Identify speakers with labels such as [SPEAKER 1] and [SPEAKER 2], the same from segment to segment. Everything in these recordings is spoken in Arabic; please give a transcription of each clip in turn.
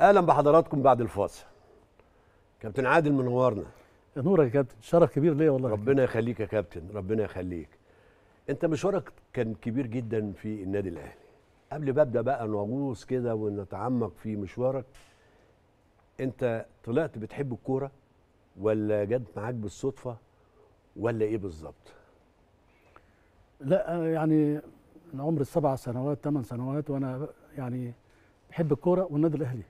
[SPEAKER 1] اهلا بحضراتكم بعد الفاصل كابتن عادل منورنا نورك يا كابتن شرف كبير ليا والله ربنا يخليك يا كابتن ربنا يخليك انت مشوارك كان كبير جدا في النادي الاهلي قبل ما ابدا بقى نغوص كده ونتعمق في مشوارك انت طلعت بتحب الكوره ولا جت معاك بالصدفه ولا ايه بالظبط
[SPEAKER 2] لا يعني من عمر السبع سنوات ثمان سنوات وانا يعني بحب الكوره والنادي الاهلي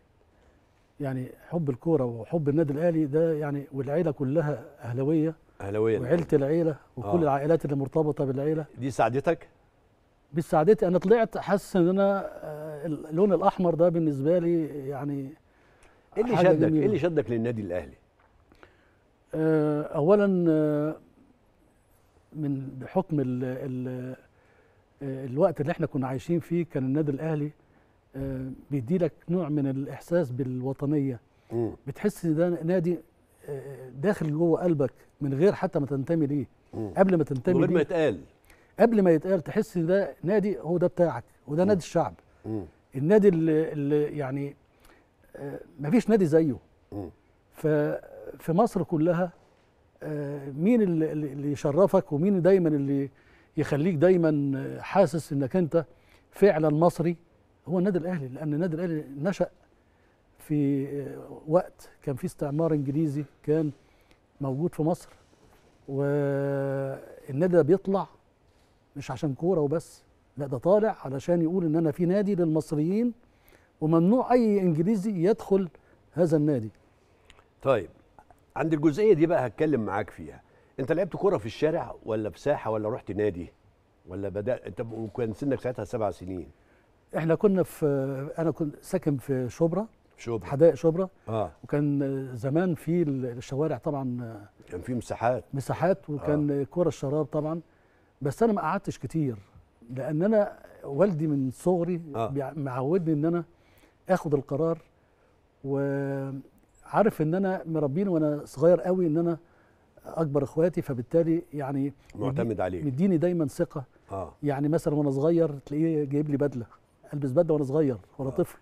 [SPEAKER 2] يعني حب الكوره وحب النادي الاهلي ده يعني والعيله كلها اهلاويه
[SPEAKER 1] اهلاويه وعيله
[SPEAKER 2] العيله وكل آه. العائلات اللي مرتبطه بالعيله
[SPEAKER 1] دي ساعدتك؟
[SPEAKER 2] دي ساعدتي انا طلعت حاسس ان انا آه، اللون الاحمر ده بالنسبه
[SPEAKER 1] لي يعني ايه اللي شدك ايه اللي شدك للنادي الاهلي
[SPEAKER 2] آه، اولا آه، من بحكم ال ال الوقت اللي احنا كنا عايشين فيه كان النادي الاهلي آه، بيديلك نوع من الاحساس بالوطنيه بتحس ان ده نادي آه، داخل جوه قلبك من غير حتى ما تنتمي ليه قبل ما تنتمي ليه غير ما يتقال قبل ما يتقال تحس ان ده نادي هو ده بتاعك وده م. نادي الشعب م. النادي اللي, اللي يعني آه، ما فيش نادي زيه ففي مصر كلها مين اللي يشرفك ومين دايما اللي يخليك دايما حاسس انك انت فعلا مصري هو النادي الاهلي لان النادي الاهلي نشا في آه، وقت كان في استعمار انجليزي كان موجود في مصر والنادي ده بيطلع مش عشان كوره وبس لا ده طالع علشان يقول ان انا في نادي للمصريين وممنوع اي انجليزي يدخل هذا النادي
[SPEAKER 1] طيب عند الجزئيه دي بقى هتكلم معاك فيها انت لعبت كوره في الشارع ولا في ساحه ولا رحت نادي ولا بدات انت وكان سنك ساعتها سبع سنين
[SPEAKER 2] احنا كنا في انا كنت ساكن في شبرا شبرا حدائق شبرا اه وكان زمان في الشوارع طبعا كان
[SPEAKER 1] في مساحات
[SPEAKER 2] مساحات وكان آه. كره الشراب طبعا بس انا ما قعدتش كتير لان انا والدي من صغري آه. معودني ان انا اخد القرار وعارف ان انا مربيني وانا صغير قوي ان انا اكبر اخواتي فبالتالي يعني معتمد عليه مديني دايما ثقه آه. يعني مثلا وانا صغير تلاقيه جايب لي بدله البس بدله وانا صغير وانا آه. طفل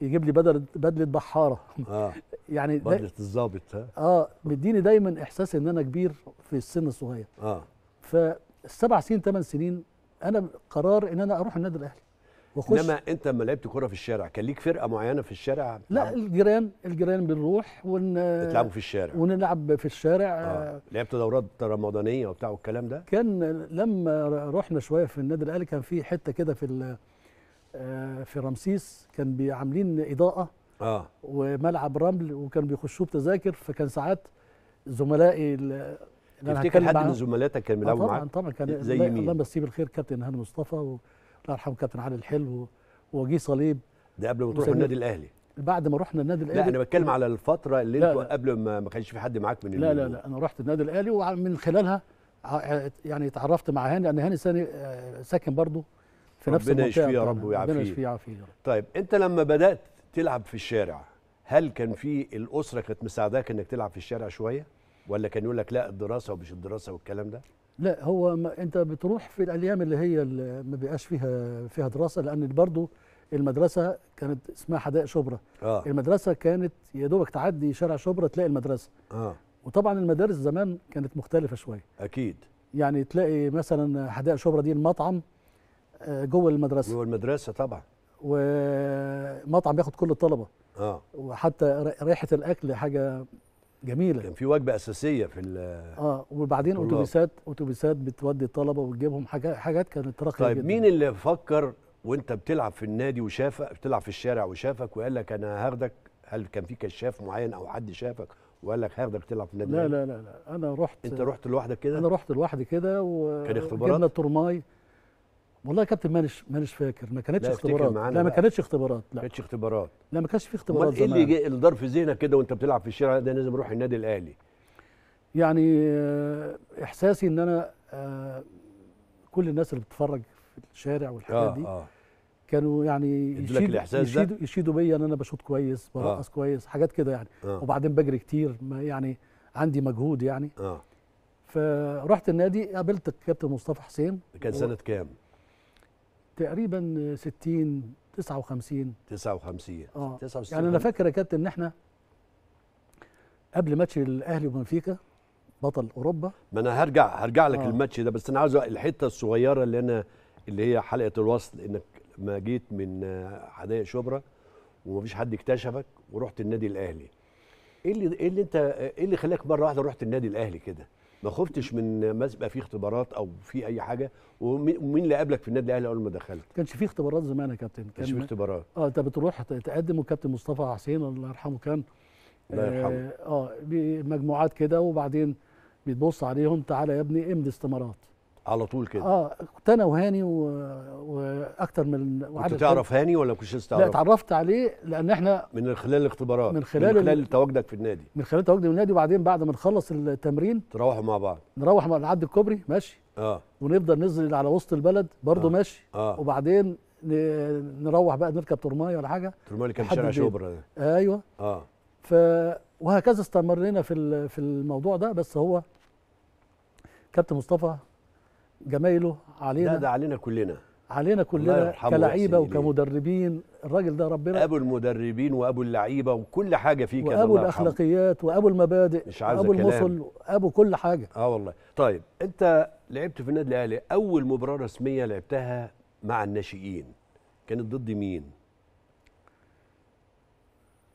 [SPEAKER 2] يجيب لي بدله بدله بحاره اه يعني بدله الظابط ها اه مديني دايما احساس ان انا كبير في السن الصغير اه فالسبع سنين ثمان سنين انا قرار ان انا اروح النادي الاهلي
[SPEAKER 1] واخش انما انت لما لعبت كوره في الشارع كان ليك فرقه معينه في الشارع لا نعم.
[SPEAKER 2] الجيران الجيران بنروح ون تلعبوا في الشارع ونلعب في الشارع
[SPEAKER 1] آه. لعبت دورات رمضانيه وبتاع والكلام ده
[SPEAKER 2] كان لما رحنا شويه في النادي الاهلي كان في حته كده في آه، في رمسيس كان بيعملين اضاءه اه وملعب رمل وكان بيخشوه بتذاكر فكان ساعات زملائي تفتكر حد من زملاتك كان آه، بيلعبوا معاك؟ طبعا كان زي مين؟ الله يمسيه بالخير كابتن هاني مصطفى والله يرحمه كابتن علي الحلو ووجيه صليب ده قبل ما تروحوا النادي الاهلي بعد ما رحنا النادي الاهلي لا انا بتكلم
[SPEAKER 1] على الفتره اللي انتوا قبل ما ما كانش في حد معاك من لا لا لا
[SPEAKER 2] انا رحت النادي الاهلي ومن خلالها يعني اتعرفت مع هاني لان هاني آه، ساكن برضه في نفس ربنا يشفيه يا رب ويعافيه ربنا يشفيه
[SPEAKER 1] طيب انت لما بدات تلعب في الشارع هل كان في الاسره كانت مساعداك انك تلعب في الشارع شويه ولا كان يقول لك لا الدراسه ومش الدراسه والكلام ده
[SPEAKER 2] لا هو ما انت بتروح في الايام اللي هي اللي ما بيبقاش فيها فيها دراسه لان برضه المدرسه كانت اسمها حدائق شبرا آه. المدرسه كانت يا دوبك تعدي شارع شبرا تلاقي المدرسه آه. وطبعا المدارس زمان كانت مختلفه شويه اكيد يعني تلاقي مثلا حدائق شبرا دي المطعم جوه المدرسه جوه
[SPEAKER 1] المدرسه طبعا
[SPEAKER 2] ومطعم بياخد كل الطلبه اه وحتى ريحه الاكل حاجه
[SPEAKER 1] جميله كان في وجبه اساسيه في ال اه وبعدين اتوبيسات
[SPEAKER 2] اتوبيسات بتودي الطلبه وتجيبهم حاجات حاجات كانت راقيه طيب جداً.
[SPEAKER 1] مين اللي فكر وانت بتلعب في النادي وشافك بتلعب في الشارع وشافك وقال لك انا هاخدك هل كان في كشاف معين او حد شافك وقال لك هاخدك تلعب في النادي لا لا لا
[SPEAKER 2] لا انا رحت انت رحت لوحدك كده انا رحت لوحدي كده و كان اختبارات جبنا الترماي والله يا كابتن مانش مانش فاكر ما كانتش لا اختبارات لا ما كانتش اختبارات لا ما كانتش
[SPEAKER 1] اختبارات لا ما كانش في اختبارات زمان ايه اللي جه دار في ذهنك كده وانت بتلعب في الشارع ده لازم اروح النادي الاهلي
[SPEAKER 2] يعني آه، احساسي ان انا آه، كل الناس اللي بتتفرج في الشارع والحاجات آه دي آه. كانوا يعني يشيدوا يشيدوا, يشيد بيا ان انا بشوط كويس آه. برقص آه. كويس حاجات كده يعني آه. وبعدين بجري كتير ما يعني عندي مجهود يعني آه. فرحت النادي قابلت الكابتن مصطفى حسين كان سنه كام تقريبا 60 59
[SPEAKER 1] 59 اه 69 يعني انا
[SPEAKER 2] فاكر يا كابتن ان احنا قبل ماتش الاهلي وبنفيكا بطل اوروبا
[SPEAKER 1] ما انا هرجع هرجع لك آه. الماتش ده بس انا عاوز الحته الصغيره اللي انا اللي هي حلقه الوصل انك ما جيت من حدائق شبرا ومفيش حد اكتشفك ورحت النادي الاهلي ايه اللي ايه اللي انت ايه اللي خلاك مره واحده رحت النادي الاهلي كده ما خفتش من ما يبقى في اختبارات او في اي حاجه ومين اللي قابلك في النادي الاهلي اول ما دخلت؟
[SPEAKER 2] كانش في اختبارات زمان يا كابتن كان كانش في اختبارات اه انت بتروح تقدم وكابتن مصطفى حسين الله يرحمه كان الله يرحمه اه, آه، مجموعات كده وبعدين بتبص عليهم تعالى يا ابني امضي استمارات على طول كده اه كنت انا وهاني و... واكتر من كنت تعرف هاني
[SPEAKER 1] ولا ما كنتش تعرف؟ لا
[SPEAKER 2] اتعرفت عليه لان احنا
[SPEAKER 1] من خلال الاختبارات من خلال من خلال ال... تواجدك في النادي
[SPEAKER 2] من خلال تواجدي في النادي وبعدين بعد ما نخلص التمرين
[SPEAKER 1] تروحوا مع بعض
[SPEAKER 2] نروح مع نعدي الكوبري ماشي اه ونفضل ننزل على وسط البلد برضه آه. ماشي آه. وبعدين نروح بقى نركب ترمايه ولا حاجه
[SPEAKER 1] ترمايه اللي كان في شارع شبرا ده
[SPEAKER 2] آه ايوه اه ف وهكذا استمرينا في في الموضوع ده بس هو كابتن مصطفى جمايله علينا ده, ده
[SPEAKER 1] علينا كلنا علينا كلنا كلعيبه
[SPEAKER 2] وكمدربين الراجل ده ربنا
[SPEAKER 1] ابو المدربين وابو اللعيبه وكل حاجه فيه كان وابو
[SPEAKER 2] الاخلاقيات وابو المبادئ مش ابو المثل
[SPEAKER 1] ابو كل حاجه اه والله طيب انت لعبت في النادي الاهلي اول مباراه رسميه لعبتها مع الناشئين كانت ضد مين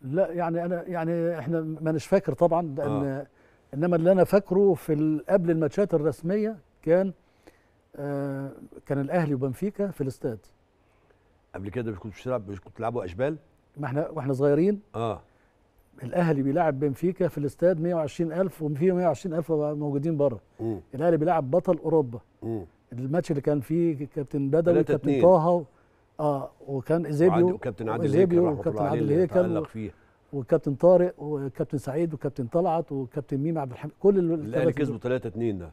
[SPEAKER 2] لا يعني انا يعني احنا ما نش فاكر طبعا لان آه. انما اللي انا فاكره في قبل الماتشات الرسميه كان آه، كان الاهلي وبنفيكا في الاستاد
[SPEAKER 1] قبل كده مش كنتوا بتلعبوا مش كنتوا بتلعبوا اشبال
[SPEAKER 2] ما احنا واحنا صغيرين اه الاهلي بيلعب بنفيكا في الاستاد 120000 وفي 120000 موجودين بره الاهلي بيلعب بطل اوروبا مم. الماتش اللي كان فيه كابتن بدوي وكابتن طه اه وكان ايزيبيو وكابتن عادل هيكل وكابتن عادل هيكل وكابتن طارق وكابتن سعيد وكابتن طلعت وكابتن ميم عبد الحميد كل الاهلي كسبوا
[SPEAKER 1] 3 2 ده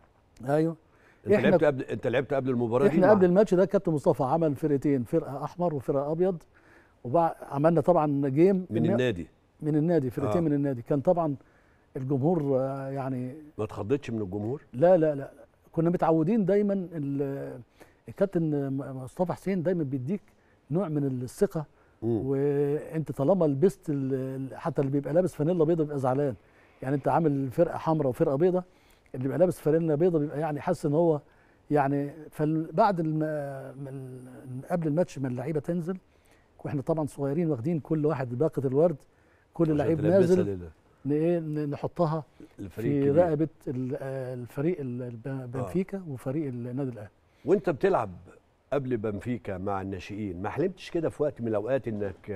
[SPEAKER 1] ايوه انت لعبت قبل انت لعبت قبل المباراه دي احنا قبل الماتش
[SPEAKER 2] ده كابتن مصطفى عمل فرقتين فرقه احمر وفرقه ابيض وعملنا طبعا جيم من النادي من النادي فرقتين آه. من النادي كان طبعا الجمهور آه، يعني
[SPEAKER 1] ما اتخضتش من الجمهور
[SPEAKER 2] لا لا لا كنا متعودين دايما الكابتن مصطفى حسين دايما بيديك نوع من الثقه وانت طالما لبست حتى اللي بيبقى لابس فانيلا بيضه بيبقى زعلان يعني انت عامل فرقه حمراء وفرقه بيضه اللي بيبقى لابس فانلة بيضة بيبقى يعني حاسس ان هو يعني فبعد قبل الماتش ما اللعيبه تنزل واحنا طبعا صغيرين واخدين كل واحد باقه الورد كل لعيب نازل إيه، نحطها
[SPEAKER 1] في رقبه
[SPEAKER 2] الفريق بنفيكا آه. وفريق النادي الاهلي
[SPEAKER 1] وانت بتلعب قبل بنفيكا مع الناشئين ما حلمتش كده في وقت من الاوقات انك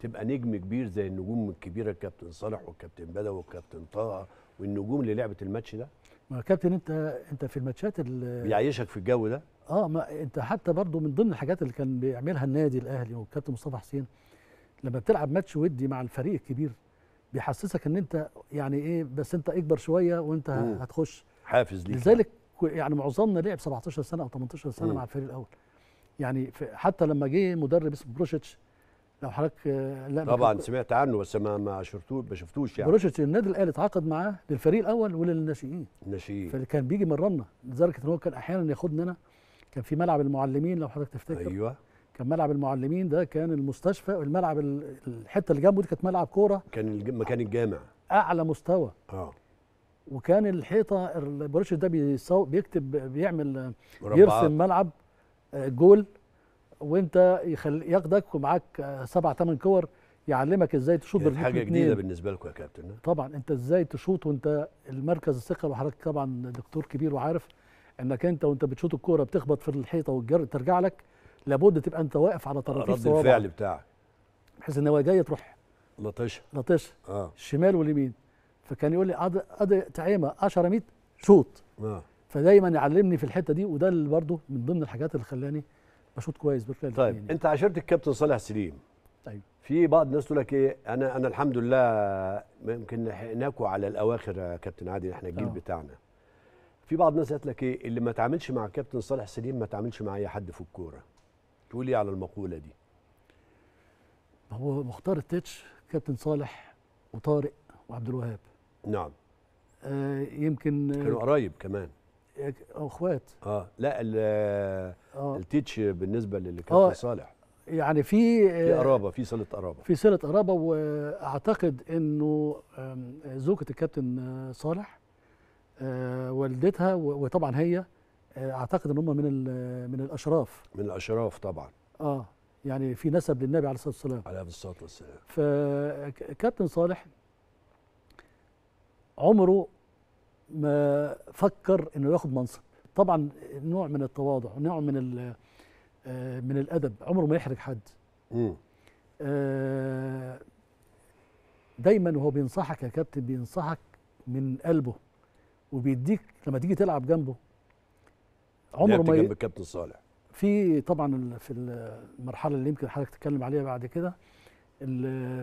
[SPEAKER 1] تبقى نجم كبير زي النجوم الكبيره الكابتن صالح والكابتن بدوي والكابتن طه والنجوم اللي لعبت الماتش ده
[SPEAKER 2] ما كابتن انت انت في الماتشات بيعيشك في الجو ده اه ما انت حتى برضو من ضمن الحاجات اللي كان بيعملها النادي الاهلي والكابتن مصطفى حسين لما بتلعب ماتش ودي مع الفريق الكبير بيحسسك ان انت يعني ايه بس انت اكبر شويه وانت مم. هتخش
[SPEAKER 1] حافز ليك لذلك
[SPEAKER 2] يعني معظمنا لعب 17 سنه او 18 سنه مم. مع الفريق الاول يعني حتى لما جه مدرب اسمه بروشيتش لو حضرتك آه، لا طبعا
[SPEAKER 1] سمعت عنه بس ما ما شفتوش ما شفتوش يعني بروشيتش
[SPEAKER 2] النادي الاهلي اتعاقد معاه للفريق الاول وللناشئين الناشئين فكان بيجي مرنا لدرجه ان هو كان احيانا ياخدنا انا كان في ملعب المعلمين لو حضرتك تفتكر ايوه كان ملعب المعلمين ده كان المستشفى الملعب الحته اللي جنبه دي كانت ملعب كوره
[SPEAKER 1] كان مكان الجامع
[SPEAKER 2] اعلى مستوى اه وكان الحيطه بروشيتش ده بيكتب بيعمل مربعات. يرسم ملعب آه، جول وانت يخل... ياخدك ومعاك سبع ثمان كور يعلمك ازاي تشوط كانت يعني حاجه جديده بالنسبه لكم يا كابتن طبعا انت ازاي تشوط وانت المركز الثقه وحضرتك طبعا دكتور كبير وعارف انك انت وانت بتشوط الكوره بتخبط في الحيطه والجر ترجع لك لابد تبقى انت واقف على طرفين صوابعك رد الفعل بتاعك بحيث ان هو جاي تروح لطشها لطشها آه. الشمال واليمين فكان يقول لي قعد قعد تعيمه 10 100 شوط آه. فدايما يعلمني في الحته دي وده اللي برضه من ضمن الحاجات اللي خلاني بشوط كويس بالفعل طيب يعني.
[SPEAKER 1] انت عشرت الكابتن صالح سليم طيب في بعض الناس تقول لك ايه انا انا الحمد لله يمكن لحقناكوا على الاواخر يا كابتن عادل احنا الجيل أوه. بتاعنا في بعض الناس قالت لك ايه اللي ما تعاملش مع كابتن صالح سليم ما تعاملش مع اي حد في الكوره تقول ايه على المقوله دي
[SPEAKER 2] هو مختار التتش كابتن صالح وطارق وعبد الوهاب نعم آه يمكن كانوا
[SPEAKER 1] قرايب كمان اخوات اه لا آه. التيتش بالنسبه للكابتن آه. صالح
[SPEAKER 2] يعني في في قرابه
[SPEAKER 1] في صله قرابه
[SPEAKER 2] في صله قرابه واعتقد انه زوجة الكابتن آه، صالح آه، والدتها وطبعا هي آه، اعتقد ان هم من من الاشراف
[SPEAKER 1] من الاشراف طبعا
[SPEAKER 2] اه يعني في نسب للنبي عليه الصلاه والسلام عليه الصلاه والسلام فكابتن صالح عمره ما فكر انه ياخد منصب طبعا نوع من التواضع نوع من آه، من الادب عمره ما يحرج حد آه، دايما وهو بينصحك يا كابتن بينصحك من قلبه وبيديك لما تيجي تلعب جنبه عمره ما جنب
[SPEAKER 1] الكابتن صالح
[SPEAKER 2] في طبعا في المرحله اللي يمكن حضرتك تتكلم عليها بعد كده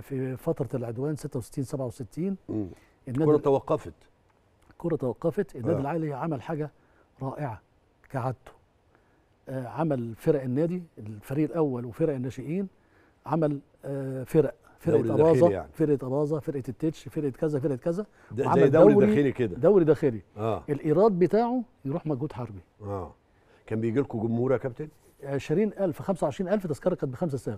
[SPEAKER 2] في فتره العدوان 66 67
[SPEAKER 1] الكره توقفت
[SPEAKER 2] الكرة توقفت النادي آه. العالي عمل حاجة رائعة كعادته آه عمل فرق النادي الفريق الأول وفرق الناشئين عمل آه فرق فرقه اباظه يعني. فرقه اباظه فرقه التتش فرقه كذا فرقه كذا زي دوري, دوري داخلي كده دوري داخلي آه. الايراد بتاعه يروح مجهود حربي
[SPEAKER 1] اه كان بيجي لكم جمهور يا كابتن
[SPEAKER 2] 20000 آه، 25000 تذكره كانت بخمسه صاغ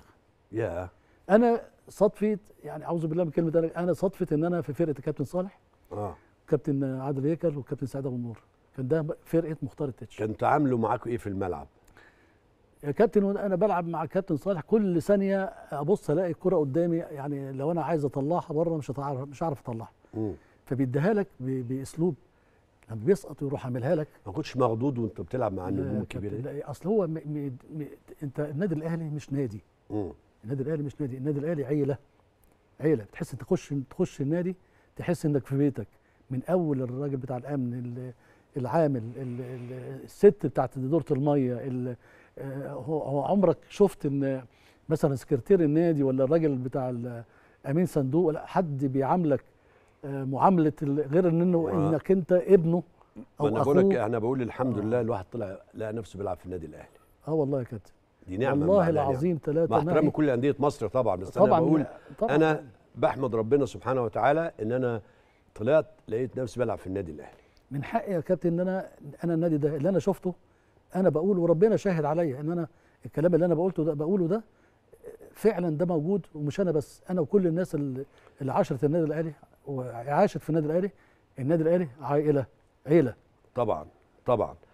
[SPEAKER 2] يا انا صدفه يعني اعوذ بالله من كلمه انا صدفه ان انا في فرقه الكابتن صالح اه كابتن عادل هيكل والكابتن سعيد ابو النور كان ده فرقه مختار التتش
[SPEAKER 1] كان تعامله معاكم ايه في الملعب
[SPEAKER 2] يا كابتن وانا بلعب مع كابتن صالح كل ثانيه ابص الاقي الكره قدامي يعني لو انا عايز اطلعها بره مش هتعرف مش هعرف اطلعها فبيديها لك باسلوب
[SPEAKER 1] لما بيسقط يروح عاملها لك ما كنتش مخضوض وانت بتلعب مع النجوم آه، الكبيره
[SPEAKER 2] لا اصل هو م م م انت النادي الاهلي مش نادي مم. النادي الاهلي مش نادي النادي الاهلي عيله عيله بتحس انت تخش تخش النادي تحس انك في بيتك من اول الراجل بتاع الامن العامل الست بتاعت دورة الميه آه، هو عمرك شفت ان مثلا سكرتير النادي ولا الراجل بتاع امين صندوق ولا حد بيعاملك آه، معامله غير إن انه انك انت ابنه
[SPEAKER 1] او انا بقول لك انا بقول الحمد لله آه. الواحد طلع لقى نفسه بيلعب في النادي الاهلي اه والله يا كابتن دي نعمه والله العظيم ثلاثه مع احترامي كل انديه مصر طبعا بس طبعًا انا بقول طبعًا انا بحمد ربنا سبحانه وتعالى ان انا طلعت لقيت نفسي بلعب في النادي الاهلي
[SPEAKER 2] من حقي يا كابتن ان انا انا النادي ده اللي انا شفته انا بقول وربنا شاهد عليا ان انا الكلام اللي انا بقولته ده بقوله ده فعلا ده موجود ومش انا بس انا وكل الناس اللي عاشرت النادي الاهلي وعاشت في النادي الاهلي النادي الاهلي عائله عيله
[SPEAKER 1] طبعا طبعا